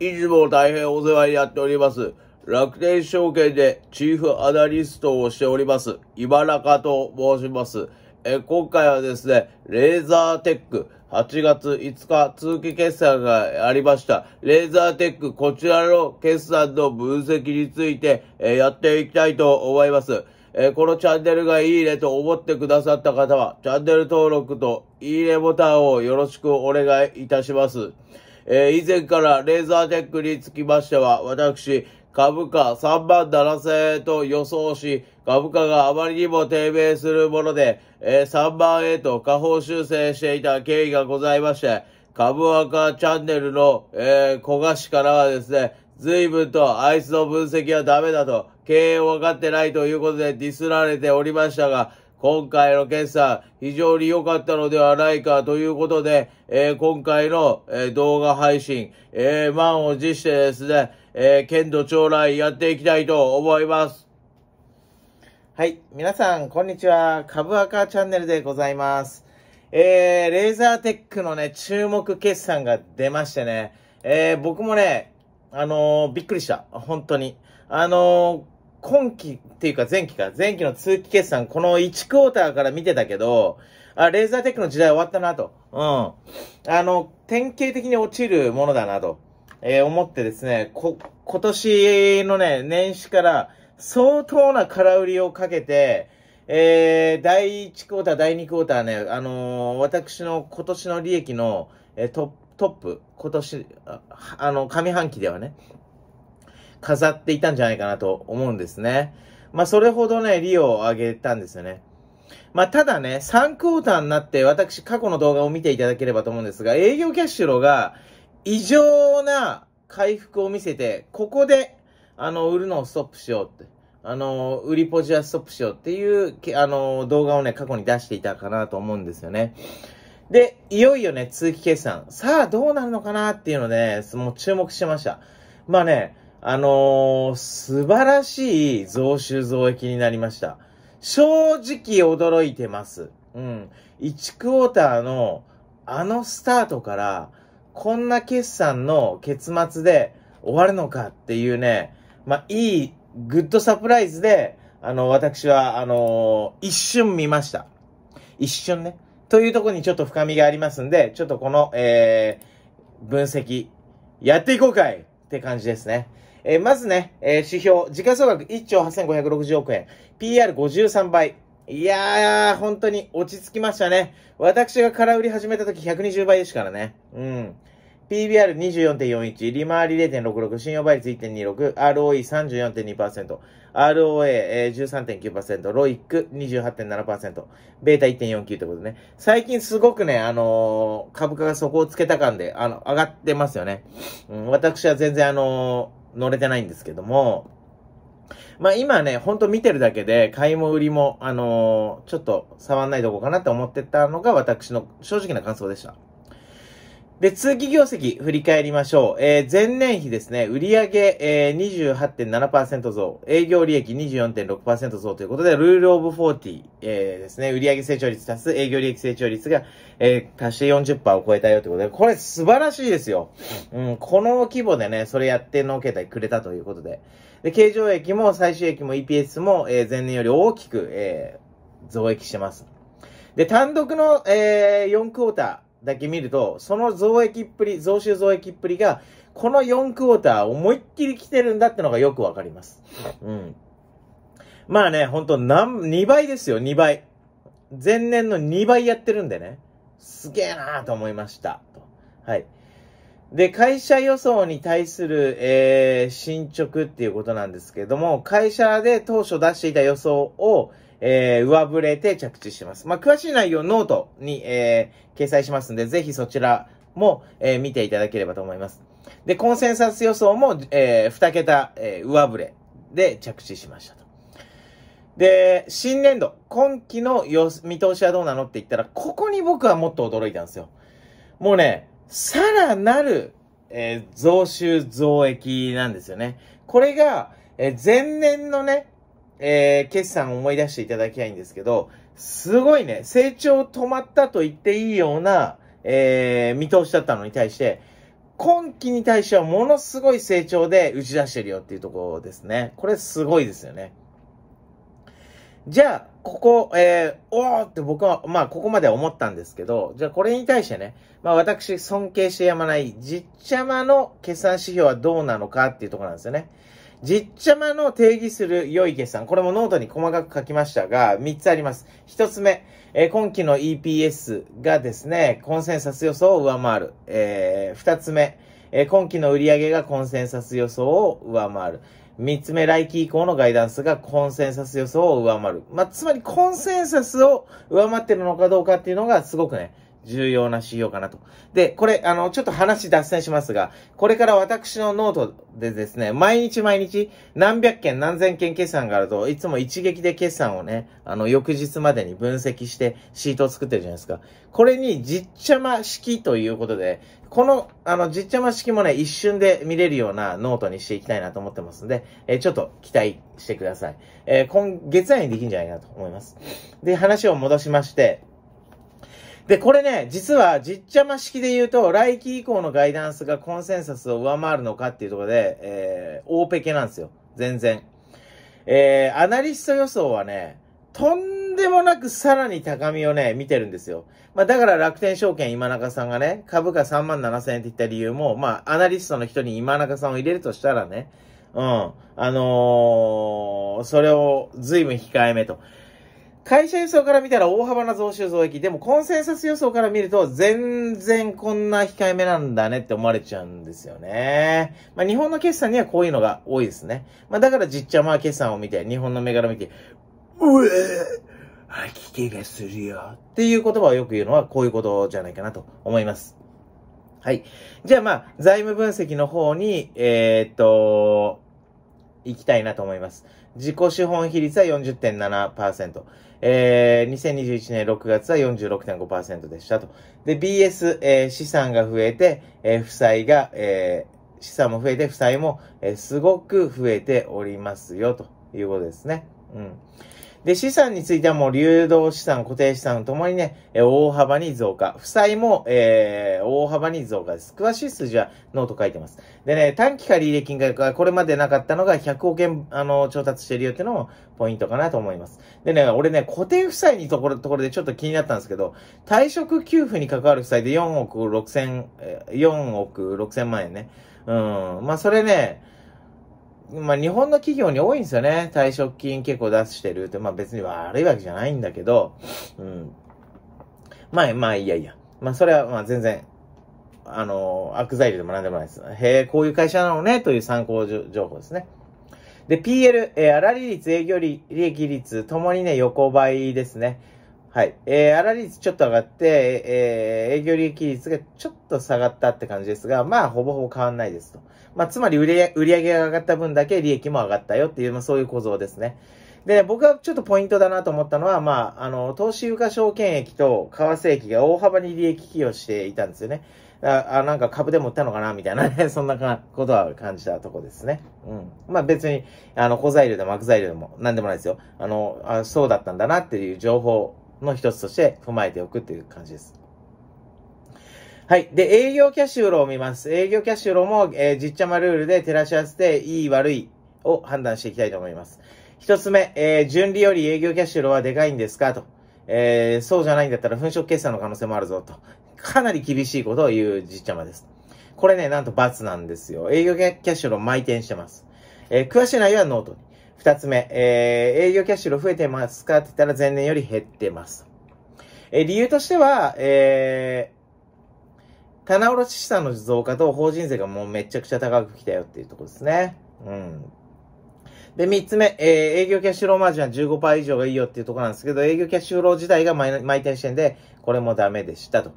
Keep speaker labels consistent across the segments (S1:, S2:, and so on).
S1: いつも大変お世話になっております。楽天証券でチーフアナリストをしております、今中と申します。え今回はですね、レーザーテック、8月5日通期決算がありました。レーザーテック、こちらの決算の分析について、えやっていきたいと思います。えこのチャンネルがいいねと思ってくださった方は、チャンネル登録といいねボタンをよろしくお願いいたします。えー、以前からレーザーテックにつきましては、私、株価3万7000円と予想し、株価があまりにも低迷するもので、えー、3万円と下方修正していた経緯がございまして、株若チャンネルの、えー、小菓子からはですね、随分とあいつの分析はダメだと、経営を分かってないということでディスられておりましたが、今回の決算、非常に良かったのではないかということで、えー、今回の、えー、動画配信、えー、満を持してですね、えー、剣道将来やっていきたいと思います。はい。皆さん、
S2: こんにちは。株赤チャンネルでございます。えー、レーザーテックのね、注目決算が出ましてね、えー、僕もね、あのー、びっくりした。本当に。あのー今期っていうか前期か、前期の通期決算、この1クォーターから見てたけど、あ、レーザーテックの時代終わったなと。うん。あの、典型的に落ちるものだなと、えー、思ってですね、こ、今年のね、年始から相当な空売りをかけて、えー、第1クォーター、第2クォーターね、あのー、私の今年の利益の、えー、トップ、トップ、今年、あの、上半期ではね、飾っていたんじゃないかなと思うんですね。まあ、それほどね、利を上げたんですよね。まあ、ただね、3クォーターになって私過去の動画を見ていただければと思うんですが、営業キャッシュローが異常な回復を見せて、ここで、あの、売るのをストップしようって。あの、売りポジはストップしようっていう、あの、動画をね、過去に出していたかなと思うんですよね。で、いよいよね、通期決算。さあ、どうなるのかなっていうので、ね、もう注目してました。まあね、あのー、素晴らしい増収増益になりました。正直驚いてます。うん。1クォーターのあのスタートから、こんな決算の結末で終わるのかっていうね、まあ、いい、グッドサプライズで、あの、私は、あのー、一瞬見ました。一瞬ね。というとこにちょっと深みがありますんで、ちょっとこの、えー、分析、やっていこうかいって感じですね。えー、まずね、えー、指標、時価総額1兆8560億円、PR53 倍。いやー、本当に落ち着きましたね。私が空売り始めた時120倍ですからね。うん。PBR24.41、利回り0.66、信用倍率1.26、ROE34.2%、ROA13.9%、ロイック28.7%、ベータ1.49ってことね。最近すごくね、あのー、株価が底をつけた感で、あの、上がってますよね。うん、私は全然あのー乗れてないんですけども、まあ今ね、ほんと見てるだけで、買いも売りも、あのー、ちょっと触んないとこかなって思ってたのが私の正直な感想でした。で、通期業績振り返りましょう。えー、前年比ですね、売上えー、28.7%増、営業利益24.6%増ということで、ルールオブ40、えー、ですね、売上成長率足す営業利益成長率が、えー、足して40%を超えたよということで、これ素晴らしいですよ。うん、この規模でね、それやってのけてくれたということで。で、経常益も最終益も EPS も、えー、前年より大きく、えー、増益してます。で、単独の、えー、4クォーター、だけ見ると、その増益っぷり、増収増益っぷりが、この4クォーター思いっきり来てるんだってのがよくわかります。うん。まあね、ほんと、2倍ですよ、2倍。前年の2倍やってるんでね。すげえなーと思いました。はい。で、会社予想に対する、えー、進捗っていうことなんですけれども、会社で当初出していた予想を、えー、上振れて着地します。まあ、詳しい内容、ノートに、えー、掲載しますんで、ぜひそちらも、えー、見ていただければと思います。で、コンセンサス予想も、えー、2桁、えー、上振れで着地しましたと。で、新年度、今期の見通しはどうなのって言ったら、ここに僕はもっと驚いたんですよ。もうね、さらなる、えー、増収増益なんですよね。これが、えー、前年のね、えー、決算を思い出していただきたいんですけど、すごいね、成長止まったと言っていいような、えー、見通しだったのに対して、今期に対してはものすごい成長で打ち出してるよっていうところですね。これすごいですよね。じゃあ、ここ、えー、おーって僕は、まあ、ここまで思ったんですけど、じゃあこれに対してね、まあ私尊敬してやまない、じっちゃまの決算指標はどうなのかっていうところなんですよね。じっちゃまの定義する良い決算。これもノートに細かく書きましたが、3つあります。1つ目、えー、今期の EPS がですね、コンセンサス予想を上回る。えー、2つ目、えー、今期の売上がコンセンサス予想を上回る。3つ目、来期以降のガイダンスがコンセンサス予想を上回る。まあ、つまりコンセンサスを上回ってるのかどうかっていうのがすごくね、重要な仕様かなと。で、これ、あの、ちょっと話脱線しますが、これから私のノートでですね、毎日毎日何百件何千件決算があると、いつも一撃で決算をね、あの、翌日までに分析してシートを作ってるじゃないですか。これにじっちゃま式ということで、この、あの、じっちゃま式もね、一瞬で見れるようなノートにしていきたいなと思ってますんで、えー、ちょっと期待してください。えー、今月内にできるんじゃないかなと思います。で、話を戻しまして、で、これね、実はじっちゃま式で言うと、来期以降のガイダンスがコンセンサスを上回るのかっていうところで、えー、大ペケなんですよ。全然。えー、アナリスト予想はね、とんでもなくさらに高みをね、見てるんですよ。まあだから楽天証券今中さんがね、株価3万7千円って言った理由も、まあアナリストの人に今中さんを入れるとしたらね、うん、あのー、それを随分控えめと。会社予想から見たら大幅な増収増益。でもコンセンサス予想から見ると全然こんな控えめなんだねって思われちゃうんですよね。まあ日本の決算にはこういうのが多いですね。まあだから実ちゃまあ決算を見て、日本の目から見て、うえー、吐き気がするよっていう言葉をよく言うのはこういうことじゃないかなと思います。はい。じゃあまあ財務分析の方に、えー、っと、いきたいなと思います。自己資本比率は40.7%。えー、2021年6月は46.5%でしたと。で、BS、えー、資産が増えて、えー、負債が、えー、資産も増えて、負債も、えー、すごく増えておりますよ、ということですね。うん。で、資産についてはもう流動資産、固定資産ともにね、え大幅に増加。負債も、えー、大幅に増加です。詳しい数字はノート書いてます。でね、短期借入金額がこれまでなかったのが100億円、あの、調達してるよっていうのもポイントかなと思います。でね、俺ね、固定負債にところ、ところでちょっと気になったんですけど、退職給付に関わる負債で4億6千、4億6千万円ね。うん。まあ、それね、まあ、日本の企業に多いんですよね。退職金結構出してるって、まあ別に悪いわけじゃないんだけど、うん。まあまあ、いやいや。まあそれはま全然、あの、悪材料でもなんでもないです。へえ、こういう会社なのね、という参考情報ですね。で、PL、えー、粗利率、営業利益率、ともにね、横ばいですね。はい。えー、粗利率ちょっと上がって、えー、営業利益率がちょっと下がったって感じですが、まあ、ほぼほぼ変わんないですと。まあ、つまり売り、売上が上がった分だけ利益も上がったよっていう、まあ、そういう構造ですね。で、僕はちょっとポイントだなと思ったのは、まあ、あの、投資床証券益と為替益が大幅に利益寄与していたんですよね。あ、なんか株でも売ったのかなみたいなね、そんなことは感じたとこですね。うん。まあ別に、あの、小材料でも悪材料でも何でもないですよ。あのあ、そうだったんだなっていう情報の一つとして踏まえておくという感じです。はい。で、営業キャッシュフローを見ます。営業キャッシュフローも、えー、じっちゃまルールで照らし合わせて、いい悪いを判断していきたいと思います。一つ目、えー、純利より営業キャッシュフローはでかいんですかと。えー、そうじゃないんだったら粉飾決算の可能性もあるぞと。かなり厳しいことを言うじっちゃまです。これね、なんと罰なんですよ。営業キャッシュフロー毎転してます。えー、詳しい内容はノートに。二つ目、えー、営業キャッシュロ増えてますかって言ったら前年より減ってます。えー、理由としては、えー、棚卸資産の増加と法人税がもうめちゃくちゃ高く来たよっていうところですね。うん。で、三つ目、えー、営業キャッシュローマージャン15%以上がいいよっていうところなんですけど、営業キャッシュロー自体が毎転してんで、これもダメでしたと。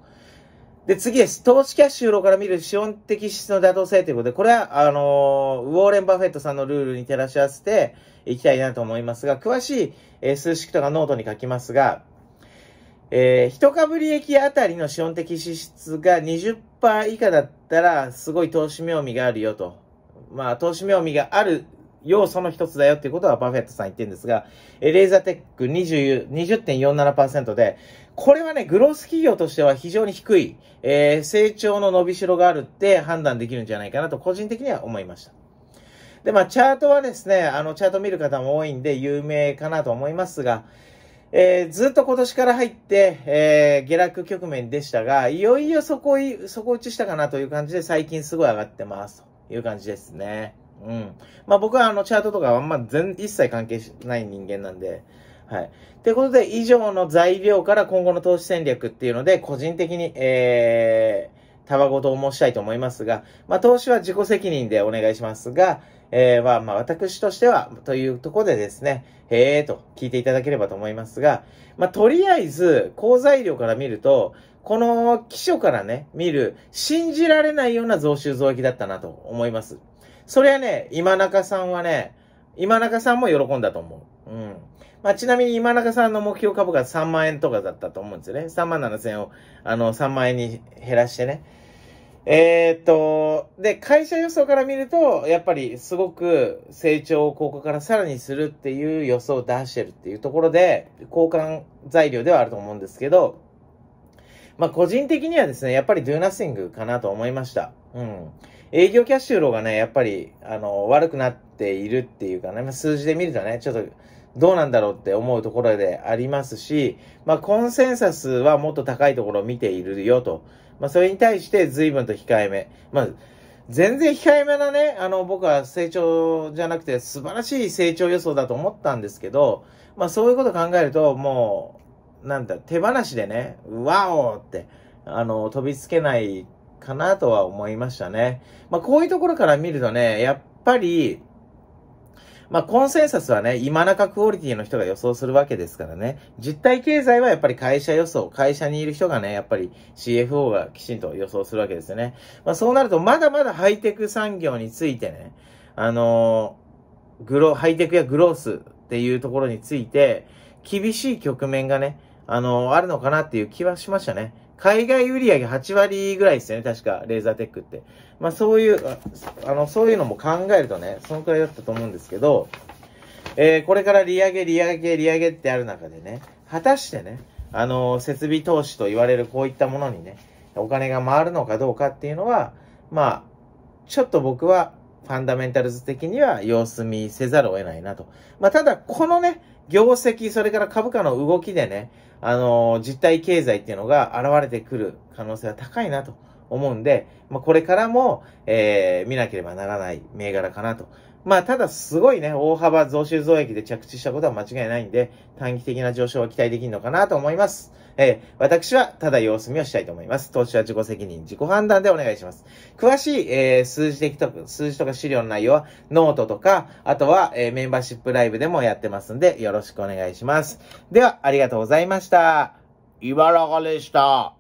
S2: で、次です。投資キャッシュフローから見る資本的支出の妥当性ということで、これは、あのウォーレン・バフェットさんのルールに照らし合わせていきたいなと思いますが、詳しい、えー、数式とかノートに書きますが、えー、一株利益あたりの資本的支出が20%以下だったら、すごい投資妙味があるよと。まあ、投資妙味がある要素の一つだよっていうことはバフェットさん言ってるんですが、えレーザーテック20 20.47%で、これはね、グロース企業としては非常に低い、えー、成長の伸びしろがあるって判断できるんじゃないかなと個人的には思いました。で、まあ、チャートはですね、あの、チャート見る方も多いんで有名かなと思いますが、えー、ずっと今年から入って、えー、下落局面でしたが、いよいよそこ、そこ打ちしたかなという感じで最近すごい上がってますという感じですね。うん。まあ僕はあのチャートとかはあんま全、一切関係しない人間なんで、はい。ということで、以上の材料から今後の投資戦略っていうので、個人的に、えー、たわごと申したいと思いますが、まあ投資は自己責任でお願いしますが、えー、まあまあ私としては、というところでですね、へえーと聞いていただければと思いますが、まあとりあえず、好材料から見ると、この基礎からね、見る、信じられないような増収増益だったなと思います。それはね、今中さんはね、今中さんも喜んだと思う。うん。まあ、ちなみに今中さんの目標株価3万円とかだったと思うんですよね。3万7千円を、あの、3万円に減らしてね。えー、っと、で、会社予想から見ると、やっぱりすごく成長をここからさらにするっていう予想を出してるっていうところで、交換材料ではあると思うんですけど、まあ、個人的にはですね、やっぱり do nothing かなと思いました。うん。営業キャッシュローがね、やっぱり、あの、悪くなっているっていうかね、数字で見るとね、ちょっと、どうなんだろうって思うところでありますし、まあ、コンセンサスはもっと高いところを見ているよと。まあ、それに対して随分と控えめ。まあ、全然控えめなね、あの、僕は成長じゃなくて素晴らしい成長予想だと思ったんですけど、まあ、そういうこと考えると、もう、なんだ、手放しでね、ワオって、あの、飛びつけないかなとは思いましたね。まあ、こういうところから見るとね、やっぱり、まあ、コンセンサスはね、今中クオリティの人が予想するわけですからね。実体経済はやっぱり会社予想、会社にいる人がね、やっぱり CFO がきちんと予想するわけですよね。まあ、そうなると、まだまだハイテク産業についてね、あのー、グロ、ハイテクやグロースっていうところについて、厳しい局面がね、あのー、あるのかなっていう気はしましたね。海外売上8割ぐらいですよね、確か、レーザーテックって。まあそういう、あの、そういうのも考えるとね、そのくらいだったと思うんですけど、えー、これから利上げ、利上げ、利上げってある中でね、果たしてね、あの、設備投資と言われるこういったものにね、お金が回るのかどうかっていうのは、まあ、ちょっと僕は、ファンダメンタルズ的には様子見せざるを得ないなと。まあ、ただ、このね、業績、それから株価の動きでね、あの、実体経済っていうのが現れてくる可能性は高いなと思うんで、まあ、これからも、えー、見なければならない銘柄かなと。まあ、ただすごいね、大幅増収増益で着地したことは間違いないんで、短期的な上昇は期待できるのかなと思います。えー、私はただ様子見をしたいと思います。投資は自己責任、自己判断でお願いします。詳しい、えー、数字的と数字とか資料の内容はノートとか、あとは、えー、メンバーシップライブでもやってますんで、よろしくお願いします。では、ありがとうございました。いばらがでした。